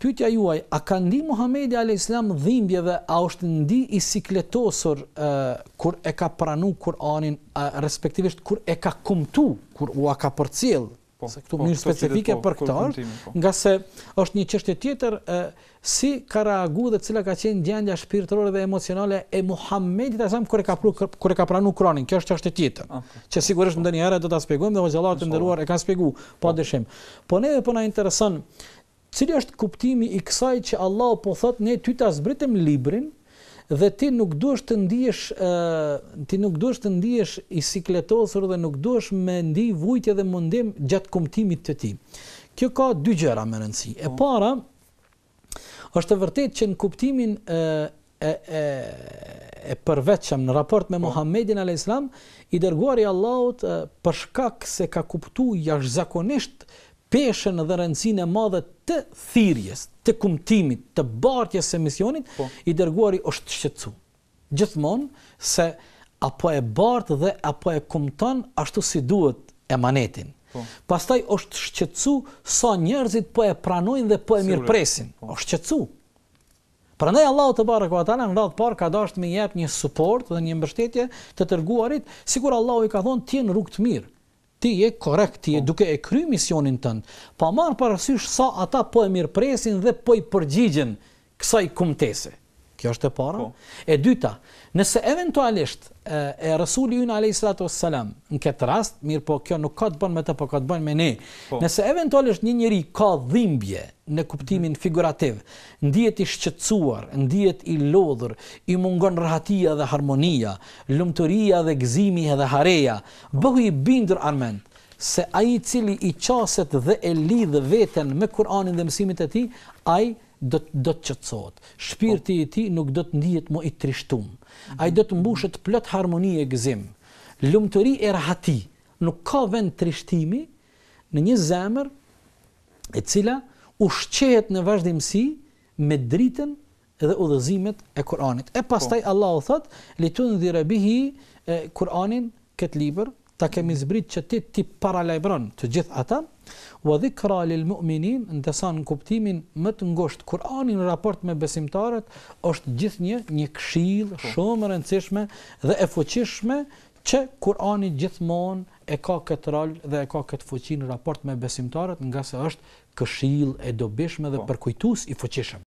Pyetja juaj, a ka ndi Muhamedi alayhis salam dhimbjeve, a është ndi i sikletosur kur e ka pranuar Kur'anin, respektivisht kur e ka kumtu, kur u ka përcjell? Po, se këtu po, mënyrë specifike po, për këtë, po. nga se është një çështje tjetër si ka reaguar dhe cila ka qenë gjendja shpirtërore dhe emocionale e Muhamedit alayhis salam kur e ka pranuar kur e ka pranuar Kur'anin. Kjo është çështje tjetër, ah, okay. Po. që sigurisht ndonjëherë do ta shpjegojmë dhe o të nderuar e ka shpjeguar, po, po. Po ne po na intereson Cili është kuptimi i kësaj që Allahu po thot ne ty ta zbritëm librin dhe ti nuk duhesh të ndihesh ti nuk duhesh të ndihesh i sikletosur dhe nuk duhesh me ndi vujtje dhe mundim gjatë kuptimit të tij. Kjo ka dy gjëra me rëndësi. E po. para është vërtet që në kuptimin e e e përveçëm në raport me po. Muhamedit alayhis salam i dërguari Allahut për shkak se ka kuptuar jashtëzakonisht peshën dhe rëndësinë e madhe të thirrjes, të kumtimit, të bartjes së misionit po. i dërguari është shqetësu. Gjithmonë se apo e bart dhe apo e kumton ashtu si duhet emanetin. Po. Pastaj është shqetësu sa njerëzit po e pranojnë dhe po e mirpresin. Po. Është shqetësu. Prandaj Allahu te bareku ata në radh par ka dashur me jap një suport dhe një mbështetje të dërguarit, sikur Allahu i ka thonë ti në rrugë të mirë ti je korrekt, ti je po. duke e kry misionin tënd, pa marr parasysh sa ata po e mirpresin dhe po i përgjigjen kësaj kumtese. Kjo është e para. Po. E dyta, nëse eventualisht e Resuli Yun Alayhi Salatu Wassalam në këtë rast, mirë po kjo nuk ka të bën me të, po ka të bën me ne. Po. Nëse eventualisht një njeri ka dhimbje në kuptimin mhm. figurativ, ndihet i shqetësuar, ndihet i lodhur, i mungon rehatia dhe harmonia, lumturia dhe gëzimi edhe hareja, po. bëhu i bindur armen se ai i cili i qaset dhe e lidh veten me Kur'anin dhe mësimet e tij, ai do të do të qetësohet. Shpirti i tij nuk do të ndihet më i trishtum. Ai do të mbushet plot harmoni e gëzim, lumturi e rahati. Nuk ka vend trishtimi në një zemër e cila ushqehet në vazhdimsi me dritën dhe udhëzimet e Kur'anit. E pastaj po. Allahu thot: "Litun dhirabihi Kur'anin kët libër ta kemi zbrit që ti ti të gjithë ata wa dhikra lil mu'minin në kuptimin më të ngushtë Kur'ani në raport me besimtarët është gjithnjë një këshill po. shumë e rëndësishme dhe e fuqishme që Kur'ani gjithmonë e ka këtë rol dhe e ka këtë fuqi në raport me besimtarët nga se është këshill e dobishëm dhe po. përkujtues i fuqishëm